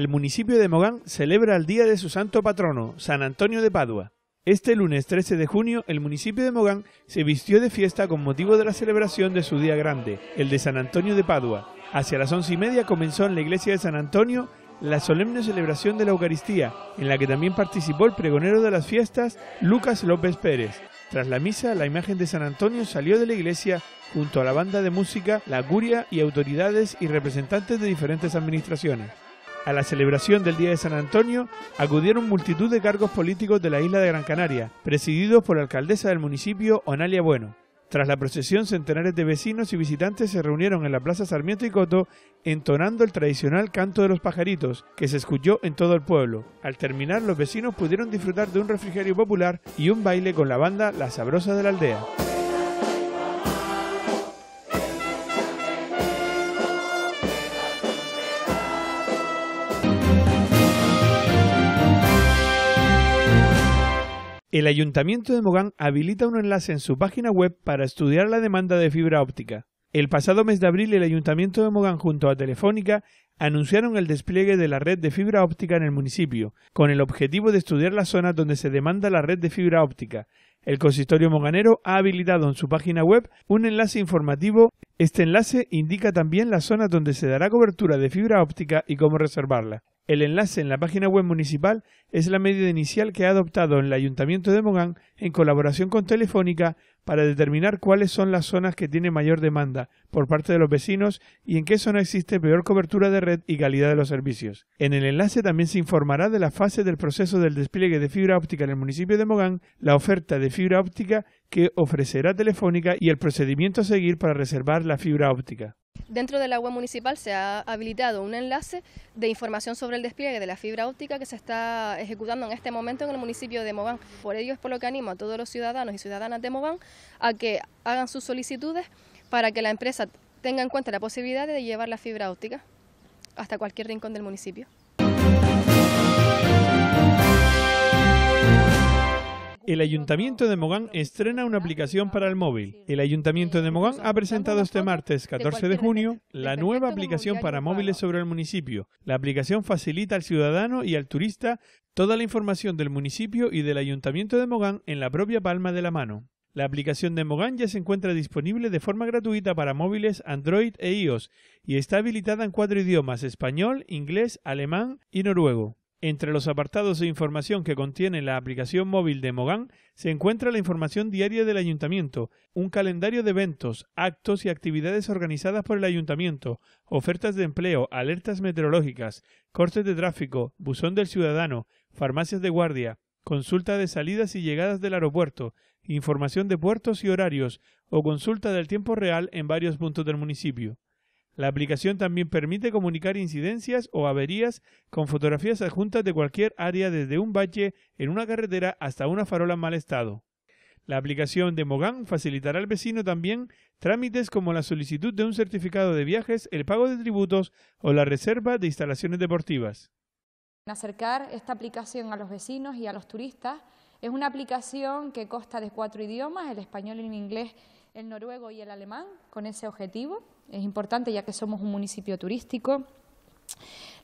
el municipio de Mogán celebra el día de su santo patrono, San Antonio de Padua. Este lunes 13 de junio, el municipio de Mogán se vistió de fiesta con motivo de la celebración de su día grande, el de San Antonio de Padua. Hacia las once y media comenzó en la iglesia de San Antonio la solemne celebración de la Eucaristía, en la que también participó el pregonero de las fiestas, Lucas López Pérez. Tras la misa, la imagen de San Antonio salió de la iglesia junto a la banda de música, la curia y autoridades y representantes de diferentes administraciones. A la celebración del Día de San Antonio acudieron multitud de cargos políticos de la isla de Gran Canaria, presididos por la alcaldesa del municipio, Onalia Bueno. Tras la procesión, centenares de vecinos y visitantes se reunieron en la Plaza Sarmiento y Coto entonando el tradicional canto de los pajaritos, que se escuchó en todo el pueblo. Al terminar, los vecinos pudieron disfrutar de un refrigerio popular y un baile con la banda La Sabrosa de la Aldea. El Ayuntamiento de Mogán habilita un enlace en su página web para estudiar la demanda de fibra óptica. El pasado mes de abril el Ayuntamiento de Mogán junto a Telefónica anunciaron el despliegue de la red de fibra óptica en el municipio, con el objetivo de estudiar la zona donde se demanda la red de fibra óptica. El consistorio moganero ha habilitado en su página web un enlace informativo. Este enlace indica también la zona donde se dará cobertura de fibra óptica y cómo reservarla. El enlace en la página web municipal es la medida inicial que ha adoptado el Ayuntamiento de Mogán en colaboración con Telefónica para determinar cuáles son las zonas que tienen mayor demanda por parte de los vecinos y en qué zona existe peor cobertura de red y calidad de los servicios. En el enlace también se informará de la fase del proceso del despliegue de fibra óptica en el municipio de Mogán, la oferta de fibra óptica que ofrecerá Telefónica y el procedimiento a seguir para reservar la fibra óptica. Dentro de la web municipal se ha habilitado un enlace de información sobre el despliegue de la fibra óptica que se está ejecutando en este momento en el municipio de Mogán. Por ello es por lo que animo a todos los ciudadanos y ciudadanas de Mogán a que hagan sus solicitudes para que la empresa tenga en cuenta la posibilidad de llevar la fibra óptica hasta cualquier rincón del municipio. El Ayuntamiento de Mogán estrena una aplicación para el móvil. El Ayuntamiento de Mogán ha presentado este martes 14 de junio la nueva aplicación para móviles sobre el municipio. La aplicación facilita al ciudadano y al turista toda la información del municipio y del Ayuntamiento de Mogán en la propia palma de la mano. La aplicación de Mogán ya se encuentra disponible de forma gratuita para móviles Android e iOS y está habilitada en cuatro idiomas, español, inglés, alemán y noruego. Entre los apartados de información que contiene la aplicación móvil de Mogán se encuentra la información diaria del ayuntamiento, un calendario de eventos, actos y actividades organizadas por el ayuntamiento, ofertas de empleo, alertas meteorológicas, cortes de tráfico, buzón del ciudadano, farmacias de guardia, consulta de salidas y llegadas del aeropuerto, información de puertos y horarios o consulta del tiempo real en varios puntos del municipio. La aplicación también permite comunicar incidencias o averías con fotografías adjuntas de cualquier área desde un valle en una carretera hasta una farola en mal estado. La aplicación de Mogán facilitará al vecino también trámites como la solicitud de un certificado de viajes, el pago de tributos o la reserva de instalaciones deportivas. Acercar esta aplicación a los vecinos y a los turistas es una aplicación que consta de cuatro idiomas, el español, y el inglés el noruego y el alemán con ese objetivo. Es importante ya que somos un municipio turístico.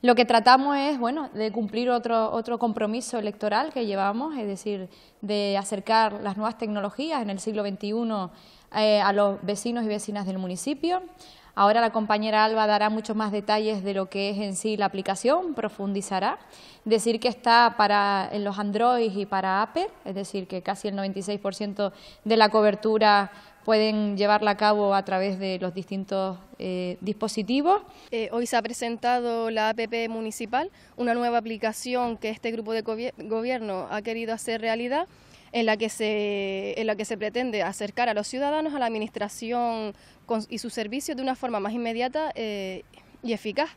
Lo que tratamos es, bueno, de cumplir otro, otro compromiso electoral que llevamos, es decir, de acercar las nuevas tecnologías en el siglo XXI eh, a los vecinos y vecinas del municipio. Ahora la compañera Alba dará muchos más detalles de lo que es en sí la aplicación, profundizará. Decir que está para en los Android y para Apple, es decir, que casi el 96% de la cobertura pueden llevarla a cabo a través de los distintos eh, dispositivos. Eh, hoy se ha presentado la APP municipal, una nueva aplicación que este grupo de gobierno ha querido hacer realidad. En la, que se, en la que se pretende acercar a los ciudadanos a la administración y sus servicios de una forma más inmediata eh, y eficaz.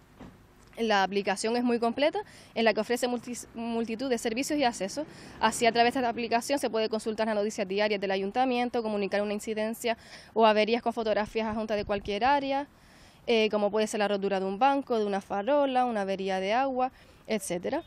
La aplicación es muy completa, en la que ofrece multitud de servicios y accesos. Así, a través de esta aplicación se puede consultar las noticias diarias del ayuntamiento, comunicar una incidencia o averías con fotografías junta de cualquier área, eh, como puede ser la rotura de un banco, de una farola, una avería de agua, etcétera.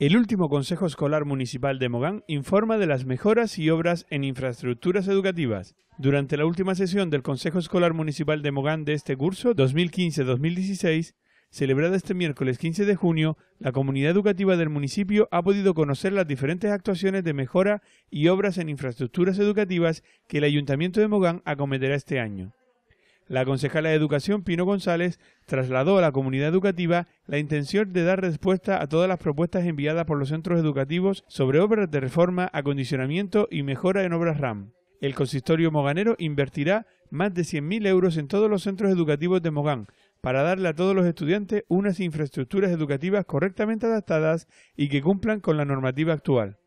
El último Consejo Escolar Municipal de Mogán informa de las mejoras y obras en infraestructuras educativas. Durante la última sesión del Consejo Escolar Municipal de Mogán de este curso 2015-2016, celebrada este miércoles 15 de junio, la comunidad educativa del municipio ha podido conocer las diferentes actuaciones de mejora y obras en infraestructuras educativas que el Ayuntamiento de Mogán acometerá este año. La concejala de Educación, Pino González, trasladó a la comunidad educativa la intención de dar respuesta a todas las propuestas enviadas por los centros educativos sobre obras de reforma, acondicionamiento y mejora en obras RAM. El consistorio moganero invertirá más de 100.000 euros en todos los centros educativos de Mogán para darle a todos los estudiantes unas infraestructuras educativas correctamente adaptadas y que cumplan con la normativa actual.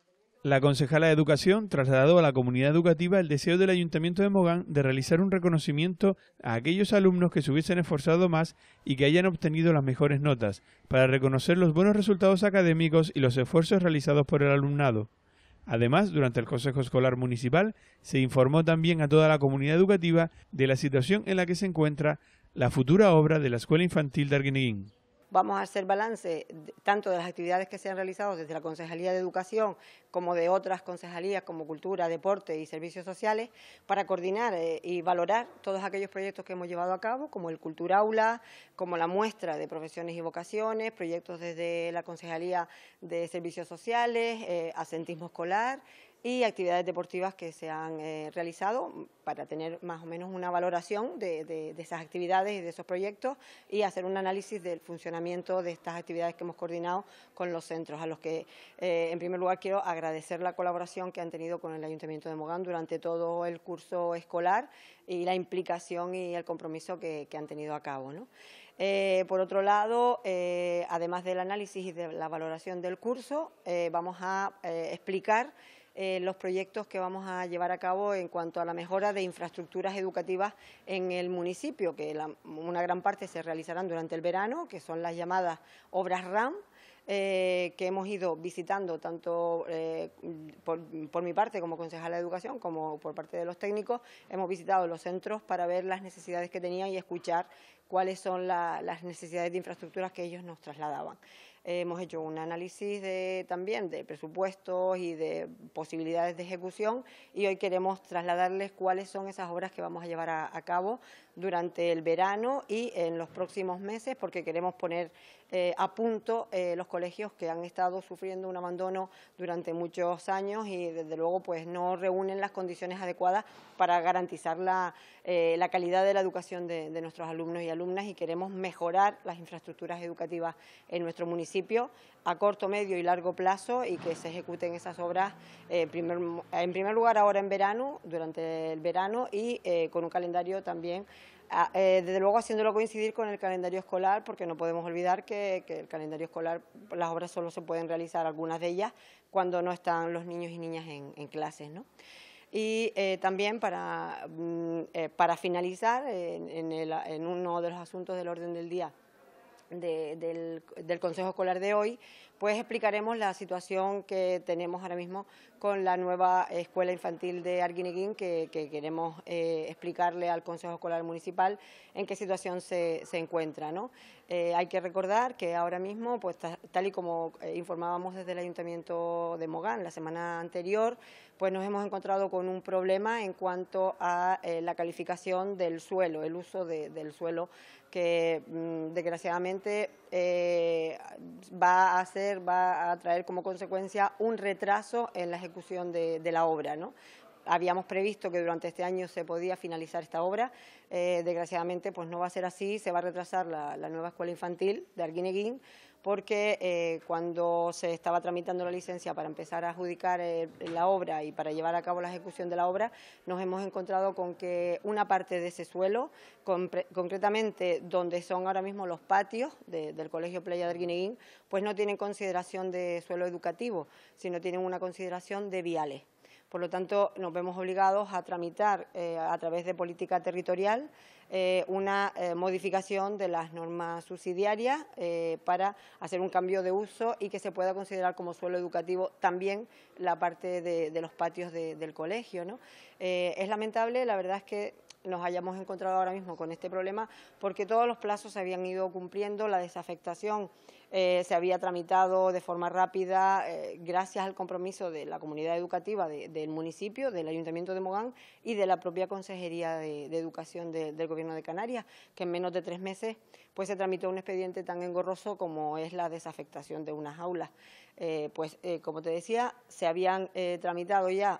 La concejala de Educación trasladó a la comunidad educativa el deseo del Ayuntamiento de Mogán de realizar un reconocimiento a aquellos alumnos que se hubiesen esforzado más y que hayan obtenido las mejores notas, para reconocer los buenos resultados académicos y los esfuerzos realizados por el alumnado. Además, durante el Consejo Escolar Municipal se informó también a toda la comunidad educativa de la situación en la que se encuentra la futura obra de la Escuela Infantil de Arguineguín vamos a hacer balance tanto de las actividades que se han realizado desde la Concejalía de Educación como de otras concejalías como Cultura, Deporte y Servicios Sociales para coordinar eh, y valorar todos aquellos proyectos que hemos llevado a cabo, como el Cultura Aula, como la muestra de profesiones y vocaciones, proyectos desde la Concejalía de Servicios Sociales, eh, asentismo escolar, y actividades deportivas que se han eh, realizado para tener más o menos una valoración de, esas actividades y de esos proyectos y hacer un análisis del funcionamiento de estas actividades que hemos coordinado con los centros, a los que eh, en primer lugar quiero agradecer la colaboración que han tenido con el Ayuntamiento de Mogán durante todo el curso escolar y la implicación y el compromiso que, han tenido a cabo. ¿no? Eh, por otro lado, además del análisis y de la valoración del curso, vamos a explicar eh, los proyectos que vamos a llevar a cabo en cuanto a la mejora de infraestructuras educativas en el municipio, que una gran parte se realizarán durante el verano, que son las llamadas obras RAM, eh, que hemos ido visitando tanto eh, por, mi parte como concejal de educación como por parte de los técnicos, hemos visitado los centros para ver las necesidades que tenían y escuchar cuáles son las necesidades de infraestructuras que ellos nos trasladaban hemos hecho un análisis también de presupuestos y de posibilidades de ejecución y hoy queremos trasladarles cuáles son esas obras que vamos a llevar a, cabo durante el verano y en los próximos meses porque queremos poner eh, a punto eh, los colegios que han estado sufriendo un abandono durante muchos años y desde luego pues, no reúnen las condiciones adecuadas para garantizar eh, la, calidad de la educación de, de nuestros alumnos y alumnas y queremos mejorar las infraestructuras educativas en nuestro municipio a corto, medio y largo plazo y que se ejecuten esas obras eh, en, primer, lugar ahora en verano, durante el verano y eh, con un calendario también, ah, eh, desde luego haciéndolo coincidir con el calendario escolar porque no podemos olvidar que, el calendario escolar, las obras solo se pueden realizar algunas de ellas cuando no están los niños y niñas en, clases. Y también para, mm, finalizar, en, uno de los asuntos del orden del día del, del Consejo Escolar de hoy pues explicaremos la situación que tenemos ahora mismo con la nueva escuela infantil de Arguineguín que, queremos eh, explicarle al Consejo Escolar Municipal en qué situación se, encuentra. ¿no? Eh, hay que recordar que ahora mismo, pues tal y como eh, informábamos desde el Ayuntamiento de Mogán la semana anterior, pues nos hemos encontrado con un problema en cuanto a la calificación del suelo, el uso del suelo que mm, desgraciadamente va a ser va a traer como consecuencia un retraso en la ejecución de, de la obra. ¿no? habíamos previsto que durante este año se podía finalizar esta obra. Eh, desgraciadamente, pues no va a ser así, se va a retrasar la, nueva escuela infantil de Arguineguín, porque eh, cuando se estaba tramitando la licencia para empezar a adjudicar eh, la obra y para llevar a cabo la ejecución de la obra, nos hemos encontrado con que una parte de ese suelo, concretamente donde son ahora mismo los patios del Colegio Playa de Arguineguín, pues no tienen consideración de suelo educativo, sino tienen una consideración de viales. Por lo tanto, nos vemos obligados a tramitar eh, a través de política territorial eh, una eh, modificación de las normas subsidiarias para hacer un cambio de uso y que se pueda considerar como suelo educativo también la parte de, los patios del colegio. ¿no? es lamentable, la verdad es que nos hayamos encontrado ahora mismo con este problema porque todos los plazos se habían ido cumpliendo, la desafectación eh, se había tramitado de forma rápida eh, gracias al compromiso de la comunidad educativa del municipio, del Ayuntamiento de Mogán y de la propia Consejería de, Educación del Gobierno de Canarias, que en menos de tres meses pues, se tramitó un expediente tan engorroso como es la desafectación de unas aulas. Eh, pues, como te decía, se habían tramitado ya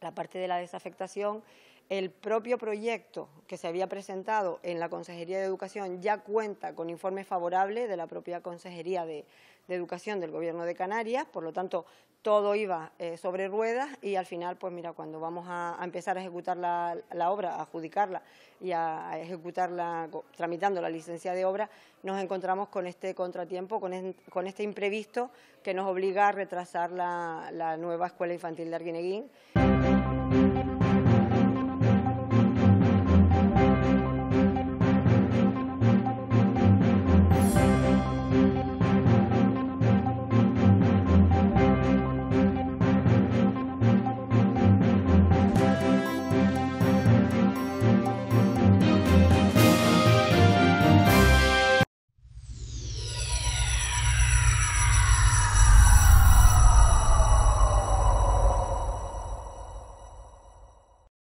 la parte de la desafectación, el propio proyecto que se había presentado en la Consejería de Educación ya cuenta con informe favorable de la propia Consejería de, Educación del Gobierno de Canarias, por lo tanto, todo iba eh, sobre ruedas y al final, pues mira, cuando vamos a, empezar a ejecutar la, obra, a adjudicarla y a, ejecutarla tramitando la licencia de obra, nos encontramos con este contratiempo, con, este imprevisto que nos obliga a retrasar la, la nueva Escuela Infantil de Arguineguín.